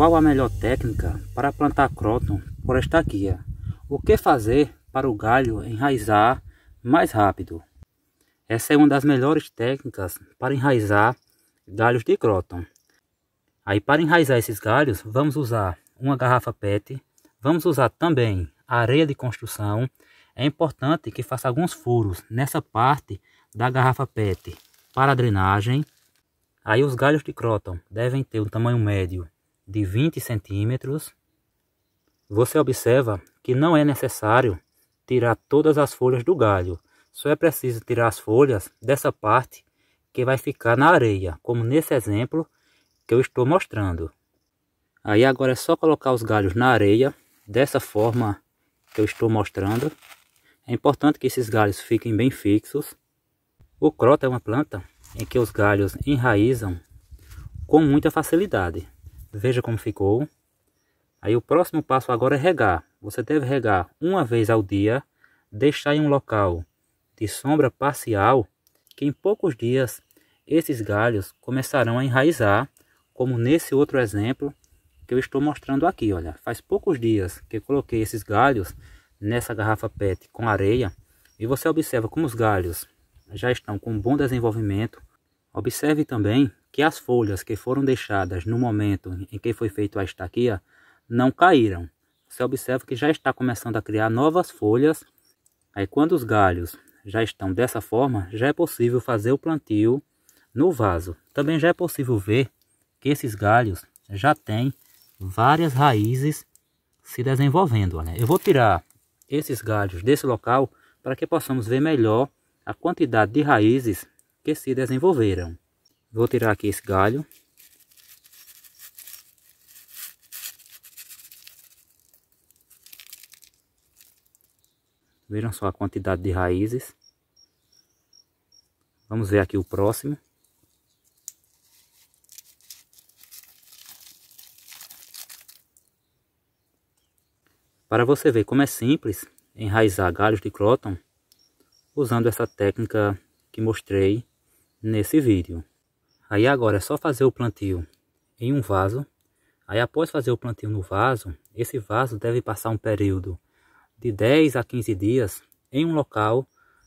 Qual a melhor técnica para plantar croton por guia? O que fazer para o galho enraizar mais rápido? Essa é uma das melhores técnicas para enraizar galhos de croton. Aí para enraizar esses galhos, vamos usar uma garrafa PET, vamos usar também areia de construção. É importante que faça alguns furos nessa parte da garrafa PET para a drenagem. Aí os galhos de croton devem ter um tamanho médio de 20 centímetros, você observa que não é necessário tirar todas as folhas do galho. Só é preciso tirar as folhas dessa parte que vai ficar na areia, como nesse exemplo que eu estou mostrando. Aí agora é só colocar os galhos na areia, dessa forma que eu estou mostrando. É importante que esses galhos fiquem bem fixos. O crota é uma planta em que os galhos enraizam com muita facilidade. Veja como ficou. Aí o próximo passo agora é regar. Você deve regar uma vez ao dia, deixar em um local de sombra parcial, que em poucos dias esses galhos começarão a enraizar, como nesse outro exemplo que eu estou mostrando aqui, olha. Faz poucos dias que coloquei esses galhos nessa garrafa PET com areia e você observa como os galhos já estão com bom desenvolvimento, Observe também que as folhas que foram deixadas no momento em que foi feita a estaquia não caíram. Você observa que já está começando a criar novas folhas. Aí quando os galhos já estão dessa forma, já é possível fazer o plantio no vaso. Também já é possível ver que esses galhos já têm várias raízes se desenvolvendo. Olha. Eu vou tirar esses galhos desse local para que possamos ver melhor a quantidade de raízes que se desenvolveram. Vou tirar aqui esse galho. Viram só a quantidade de raízes. Vamos ver aqui o próximo. Para você ver como é simples enraizar galhos de cróton usando essa técnica que mostrei nesse vídeo. Aí agora é só fazer o plantio em um vaso. Aí após fazer o plantio no vaso, esse vaso deve passar um período de 10 a 15 dias em um local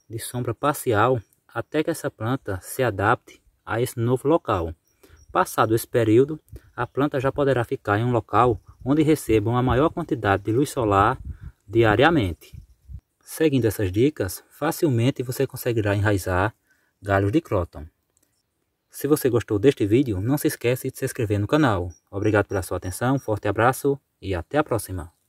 de sombra parcial até que essa planta se adapte a esse novo local. Passado esse período, a planta já poderá ficar em um local onde receba uma maior quantidade de luz solar diariamente. Seguindo essas dicas, facilmente você conseguirá enraizar galhos de cróton. Se você gostou deste vídeo, não se esquece de se inscrever no canal. Obrigado pela sua atenção, forte abraço e até a próxima.